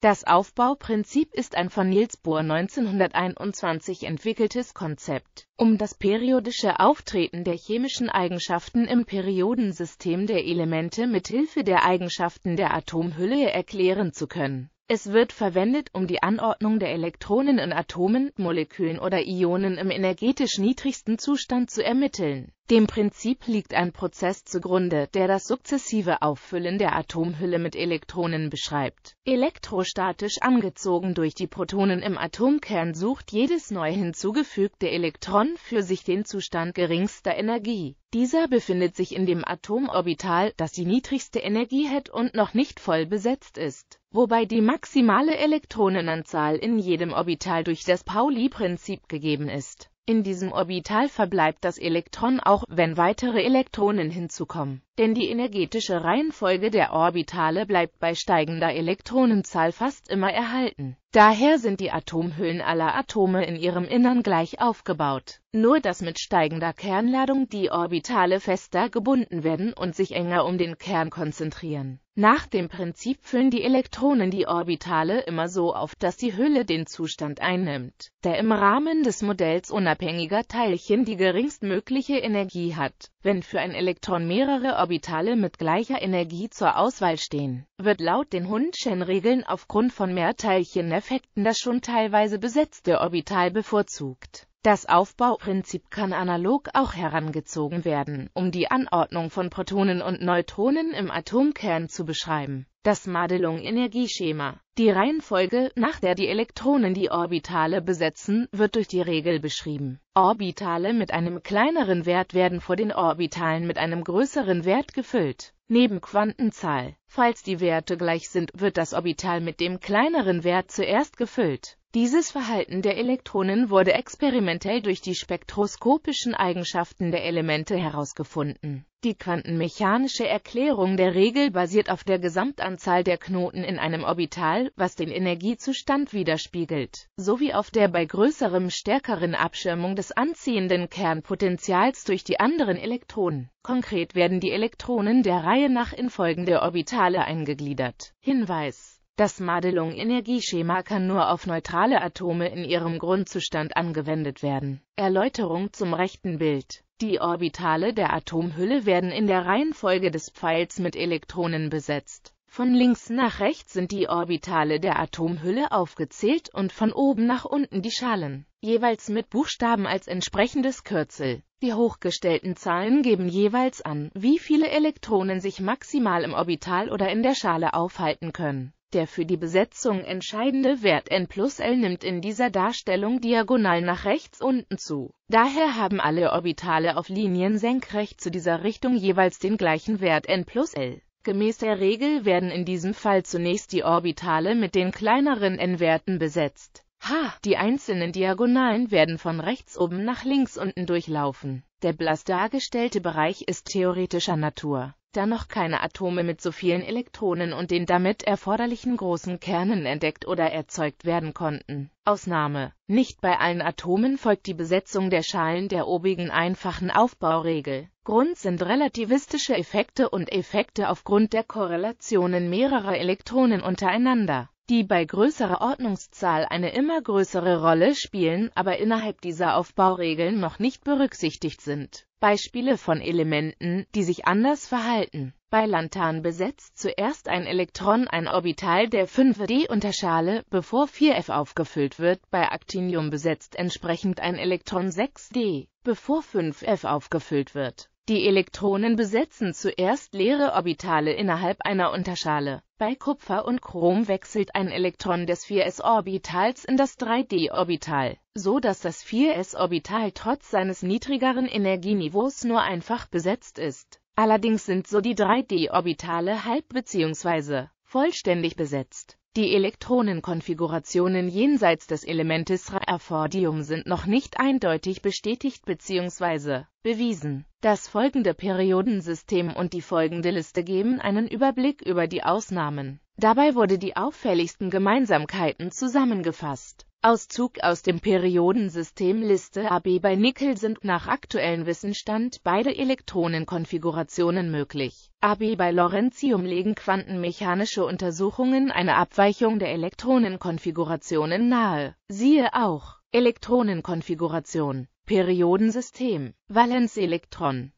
Das Aufbauprinzip ist ein von Niels Bohr 1921 entwickeltes Konzept, um das periodische Auftreten der chemischen Eigenschaften im Periodensystem der Elemente mit Hilfe der Eigenschaften der Atomhülle erklären zu können. Es wird verwendet, um die Anordnung der Elektronen in Atomen, Molekülen oder Ionen im energetisch niedrigsten Zustand zu ermitteln. Dem Prinzip liegt ein Prozess zugrunde, der das sukzessive Auffüllen der Atomhülle mit Elektronen beschreibt. Elektrostatisch angezogen durch die Protonen im Atomkern sucht jedes neu hinzugefügte Elektron für sich den Zustand geringster Energie. Dieser befindet sich in dem Atomorbital, das die niedrigste Energie hat und noch nicht voll besetzt ist, wobei die maximale Elektronenanzahl in jedem Orbital durch das Pauli-Prinzip gegeben ist. In diesem Orbital verbleibt das Elektron auch, wenn weitere Elektronen hinzukommen, denn die energetische Reihenfolge der Orbitale bleibt bei steigender Elektronenzahl fast immer erhalten. Daher sind die Atomhüllen aller Atome in ihrem Innern gleich aufgebaut. Nur dass mit steigender Kernladung die Orbitale fester gebunden werden und sich enger um den Kern konzentrieren. Nach dem Prinzip füllen die Elektronen die Orbitale immer so auf, dass die Hülle den Zustand einnimmt, der im Rahmen des Modells unabhängiger Teilchen die geringstmögliche Energie hat, wenn für ein Elektron mehrere Orbitale mit gleicher Energie zur Auswahl stehen wird laut den hund Hundschen-Regeln aufgrund von Mehrteilcheneffekten das schon teilweise besetzte Orbital bevorzugt. Das Aufbauprinzip kann analog auch herangezogen werden, um die Anordnung von Protonen und Neutronen im Atomkern zu beschreiben. Das Madelung-Energieschema, die Reihenfolge, nach der die Elektronen die Orbitale besetzen, wird durch die Regel beschrieben. Orbitale mit einem kleineren Wert werden vor den Orbitalen mit einem größeren Wert gefüllt. Neben Quantenzahl, falls die Werte gleich sind, wird das Orbital mit dem kleineren Wert zuerst gefüllt. Dieses Verhalten der Elektronen wurde experimentell durch die spektroskopischen Eigenschaften der Elemente herausgefunden. Die quantenmechanische Erklärung der Regel basiert auf der Gesamtanzahl der Knoten in einem Orbital, was den Energiezustand widerspiegelt, sowie auf der bei größerem stärkeren Abschirmung des anziehenden Kernpotentials durch die anderen Elektronen. Konkret werden die Elektronen der Reihe nach in folgende Orbitale eingegliedert. Hinweis das Madelung-Energieschema kann nur auf neutrale Atome in ihrem Grundzustand angewendet werden. Erläuterung zum rechten Bild Die Orbitale der Atomhülle werden in der Reihenfolge des Pfeils mit Elektronen besetzt. Von links nach rechts sind die Orbitale der Atomhülle aufgezählt und von oben nach unten die Schalen, jeweils mit Buchstaben als entsprechendes Kürzel. Die hochgestellten Zahlen geben jeweils an, wie viele Elektronen sich maximal im Orbital oder in der Schale aufhalten können. Der für die Besetzung entscheidende Wert n plus L nimmt in dieser Darstellung diagonal nach rechts unten zu. Daher haben alle Orbitale auf Linien senkrecht zu dieser Richtung jeweils den gleichen Wert n plus L. Gemäß der Regel werden in diesem Fall zunächst die Orbitale mit den kleineren n-Werten besetzt. H. Die einzelnen Diagonalen werden von rechts oben nach links unten durchlaufen. Der blass dargestellte Bereich ist theoretischer Natur da noch keine Atome mit so vielen Elektronen und den damit erforderlichen großen Kernen entdeckt oder erzeugt werden konnten. Ausnahme. Nicht bei allen Atomen folgt die Besetzung der Schalen der obigen einfachen Aufbauregel. Grund sind relativistische Effekte und Effekte aufgrund der Korrelationen mehrerer Elektronen untereinander die bei größerer Ordnungszahl eine immer größere Rolle spielen, aber innerhalb dieser Aufbauregeln noch nicht berücksichtigt sind. Beispiele von Elementen, die sich anders verhalten. Bei Lantan besetzt zuerst ein Elektron ein Orbital der 5D-Unterschale, bevor 4F aufgefüllt wird, bei Actinium besetzt entsprechend ein Elektron 6D, bevor 5F aufgefüllt wird. Die Elektronen besetzen zuerst leere Orbitale innerhalb einer Unterschale. Bei Kupfer und Chrom wechselt ein Elektron des 4s-Orbitals in das 3d-Orbital, so dass das 4s-Orbital trotz seines niedrigeren Energieniveaus nur einfach besetzt ist. Allerdings sind so die 3d-Orbitale halb bzw. vollständig besetzt. Die Elektronenkonfigurationen jenseits des Elementes Rhaphidium sind noch nicht eindeutig bestätigt bzw. bewiesen. Das folgende Periodensystem und die folgende Liste geben einen Überblick über die Ausnahmen. Dabei wurde die auffälligsten Gemeinsamkeiten zusammengefasst. Auszug aus dem Periodensystem Liste AB bei Nickel sind nach aktuellem Wissenstand beide Elektronenkonfigurationen möglich. AB bei Lorentzium legen quantenmechanische Untersuchungen eine Abweichung der Elektronenkonfigurationen nahe. Siehe auch Elektronenkonfiguration Periodensystem Valenzelektron